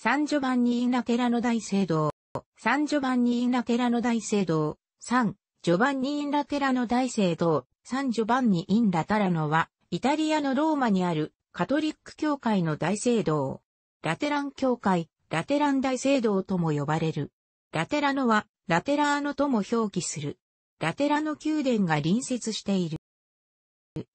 三女番に稲寺の大聖堂。三女番に稲寺の大聖堂。三、女番に稲寺の大聖堂。三女番にインラタラノは、イタリアのローマにあるカトリック教会の大聖堂。ラテラン教会、ラテラン大聖堂とも呼ばれる。ラテラノは、ラテラーノとも表記する。ラテラノ宮殿が隣接している。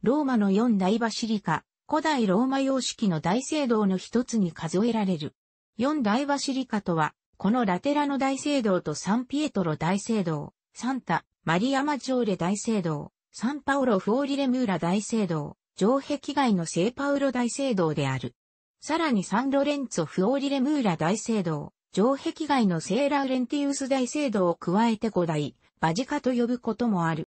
ローマの四大バシリカ、古代ローマ様式の大聖堂の一つに数えられる。四大バシリカとは、このラテラの大聖堂とサンピエトロ大聖堂、サンタ、マリアマジョーレ大聖堂、サンパオロフオーリレムーラ大聖堂、城壁外の聖パウロ大聖堂である。さらにサンロレンツォフオーリレムーラ大聖堂、城壁外のセーラーレンティウス大聖堂を加えて五大、バジカと呼ぶこともある。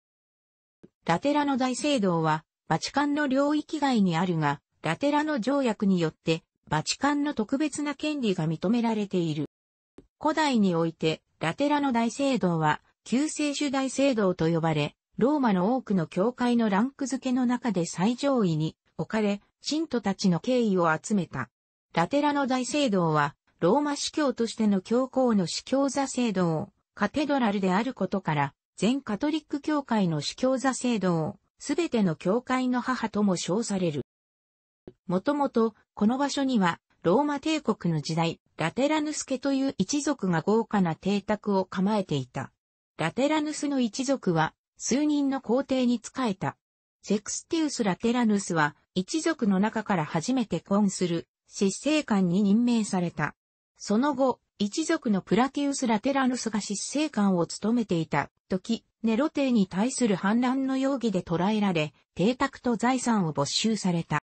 ラテラの大聖堂は、バチカンの領域外にあるが、ラテラの条約によって、バチカンの特別な権利が認められている。古代において、ラテラの大聖堂は、救世主大聖堂と呼ばれ、ローマの多くの教会のランク付けの中で最上位に置かれ、信徒たちの敬意を集めた。ラテラの大聖堂は、ローマ司教としての教皇の司教座聖堂カテドラルであることから、全カトリック教会の司教座聖堂を、すべての教会の母とも称される。もともと、この場所には、ローマ帝国の時代、ラテラヌス家という一族が豪華な邸宅を構えていた。ラテラヌスの一族は、数人の皇帝に仕えた。セクスティウス・ラテラヌスは、一族の中から初めて婚する、執政官に任命された。その後、一族のプラティウス・ラテラヌスが執政官を務めていた時、ネロ帝に対する反乱の容疑で捕らえられ、邸宅と財産を没収された。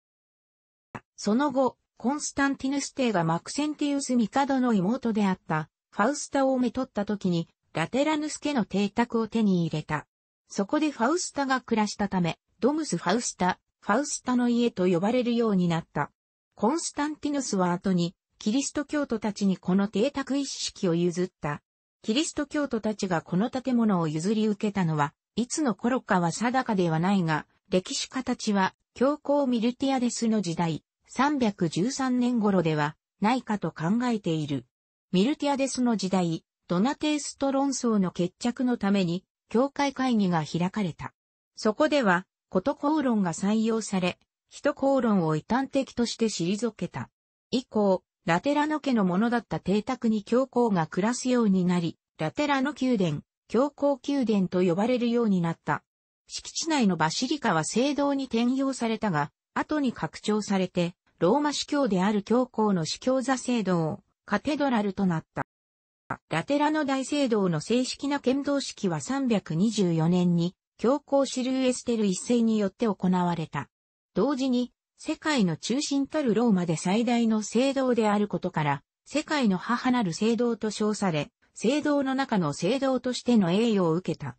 その後、コンスタンティヌス帝がマクセンティウス帝の妹であった、ファウスタをめとった時に、ラテラヌス家の邸宅を手に入れた。そこでファウスタが暮らしたため、ドムス・ファウスタ、ファウスタの家と呼ばれるようになった。コンスタンティヌスは後に、キリスト教徒たちにこの邸宅一式を譲った。キリスト教徒たちがこの建物を譲り受けたのは、いつの頃かは定かではないが、歴史家たちは、教皇ミルティアデスの時代、313年頃ではないかと考えている。ミルティアデスの時代、ドナテイスト論争の決着のために、教会会議が開かれた。そこでは、こと公論が採用され、人公論を異端的として退けた。以降、ラテラノ家のものだった邸宅に教皇が暮らすようになり、ラテラノ宮殿、教皇宮殿と呼ばれるようになった。敷地内のバシリカは聖堂に転用されたが、後に拡張されて、ローマ司教である教皇の司教座聖堂、カテドラルとなった。ラテラの大聖堂の正式な剣道式は324年に、教皇シルエステル一世によって行われた。同時に、世界の中心たるローマで最大の聖堂であることから、世界の母なる聖堂と称され、聖堂の中の聖堂としての栄誉を受けた。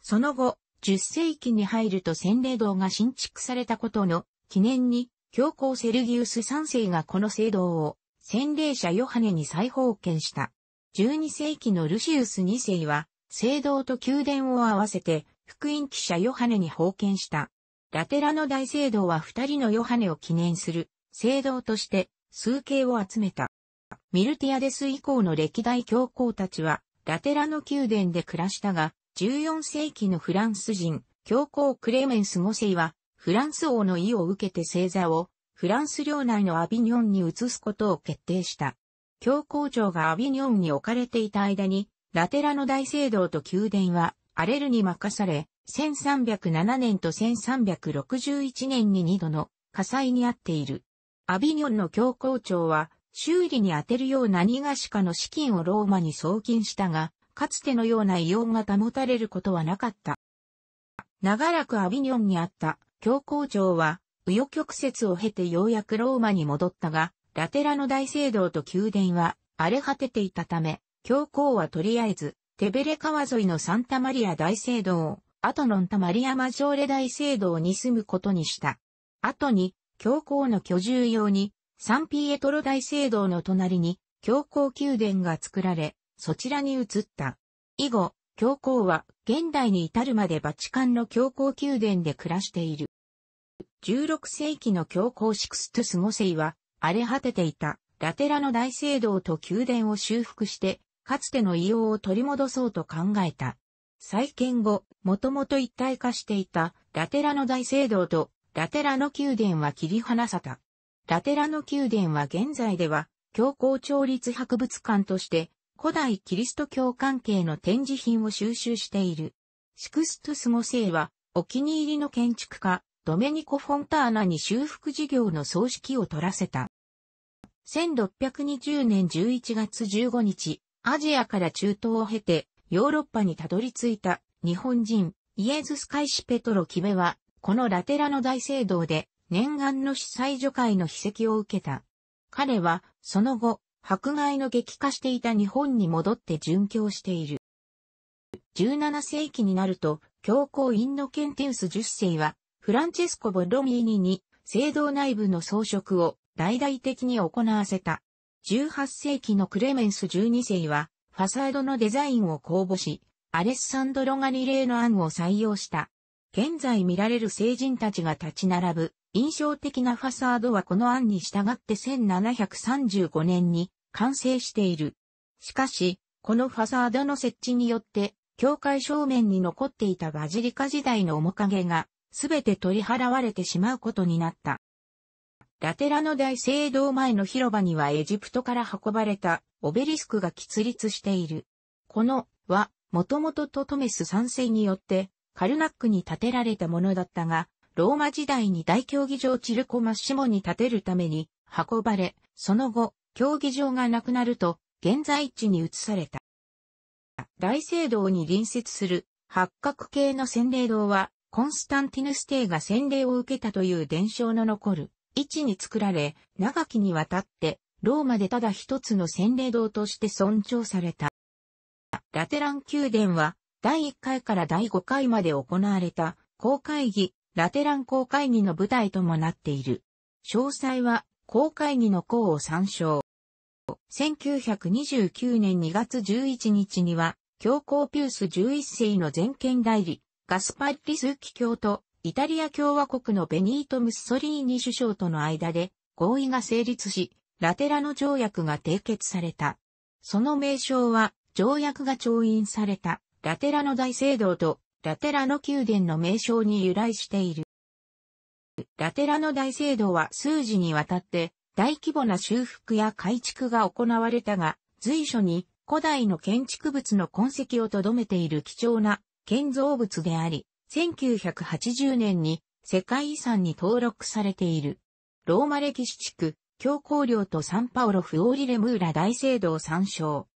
その後、10世紀に入ると洗礼堂が新築されたことの記念に、教皇セルギウス3世がこの聖堂を、洗礼者ヨハネに再封建した。12世紀のルシウス2世は、聖堂と宮殿を合わせて、福音記者ヨハネに封建した。ラテラの大聖堂は二人のヨハネを記念する、聖堂として、数形を集めた。ミルティアデス以降の歴代教皇たちは、ラテラの宮殿で暮らしたが、14世紀のフランス人、教皇クレメンス5世は、フランス王の意を受けて星座をフランス領内のアビニョンに移すことを決定した。教皇庁がアビニョンに置かれていた間に、ラテラの大聖堂と宮殿はアレルに任され、1307年と1361年に2度の火災にあっている。アビニョンの教皇庁は修理に充てるような何がしかの資金をローマに送金したが、かつてのような異様が保たれることはなかった。長らくアビニョンにあった教皇庁は、右翼曲折を経てようやくローマに戻ったが、ラテラの大聖堂と宮殿は荒れ果てていたため、教皇はとりあえず、テベレ川沿いのサンタマリア大聖堂、アトノンタマリアマジョーレ大聖堂に住むことにした。後に、教皇の居住用に、サンピエトロ大聖堂の隣に、教皇宮殿が作られ、そちらに移った。以後、教皇は現代に至るまでバチカンの教皇宮殿で暮らしている。16世紀の教皇シクストゥス5世は荒れ果てていたラテラの大聖堂と宮殿を修復してかつての異様を取り戻そうと考えた。再建後、もともと一体化していたラテラの大聖堂とラテラの宮殿は切り離された。ラテラの宮殿は現在では教皇調律博物館として古代キリスト教関係の展示品を収集している。シクストゥス5世はお気に入りの建築家ドメニコ・フォンターナに修復事業の総指揮を取らせた。1620年11月15日、アジアから中東を経て、ヨーロッパにたどり着いた日本人、イエズス・カイシ・ペトロ・キベは、このラテラの大聖堂で、念願の司祭除会の秘跡を受けた。彼は、その後、迫害の激化していた日本に戻って殉教している。17世紀になると、教皇インノケンティウス10世は、フランチェスコ・ボロミーニに、聖堂内部の装飾を大々的に行わせた。18世紀のクレメンス12世は、ファサードのデザインを公募し、アレッサンドロ・ガリレーの案を採用した。現在見られる聖人たちが立ち並ぶ印象的なファサードはこの案に従って1735年に完成している。しかし、このファサードの設置によって、教会正面に残っていたバジリカ時代の面影がすべて取り払われてしまうことになった。ラテラの大聖堂前の広場にはエジプトから運ばれたオベリスクが喫立している。このは、もともとトトメス三世によってカルナックに建てられたものだったが、ローマ時代に大競技場チルコマッシモに建てるために運ばれ、その後、競技場がなくなると、現在地に移された。大聖堂に隣接する八角形の洗礼堂は、コンスタンティヌス帝が洗礼を受けたという伝承の残る位置に作られ、長きにわたって、ローマでただ一つの洗礼堂として尊重された。ラテラン宮殿は、第1回から第5回まで行われた、公会議、ラテラン公会議の舞台ともなっている。詳細は、公会議の項を参照。1929年2月11日には、教皇ピュース11世の全権代理、ガスパッリ枢機卿とイタリア共和国のベニート・ムッソリーニ首相との間で合意が成立し、ラテラの条約が締結された。その名称は、条約が調印された、ラテラの大聖堂と、ラテラの宮殿の名称に由来している。ラテラの大聖堂は数字にわたって、大規模な修復や改築が行われたが、随所に古代の建築物の痕跡を留めている貴重な建造物であり、1980年に世界遺産に登録されている。ローマ歴史地区、教皇領とサンパオロフオーリレムーラ大聖堂参照。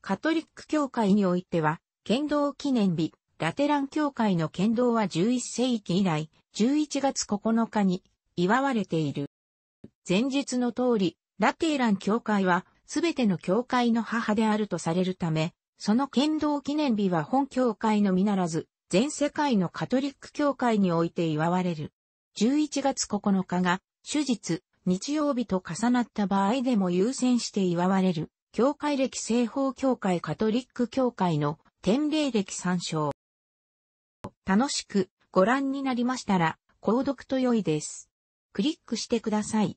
カトリック教会においては、剣道記念日、ラテラン教会の剣道は11世紀以来、11月9日に祝われている。前日の通り、ラテラン教会は、すべての教会の母であるとされるため、その剣道記念日は本教会のみならず、全世界のカトリック教会において祝われる。11月9日が、手術、日曜日と重なった場合でも優先して祝われる、教会歴西方教会カトリック教会の典礼歴参照。楽しくご覧になりましたら、購読と良いです。クリックしてください。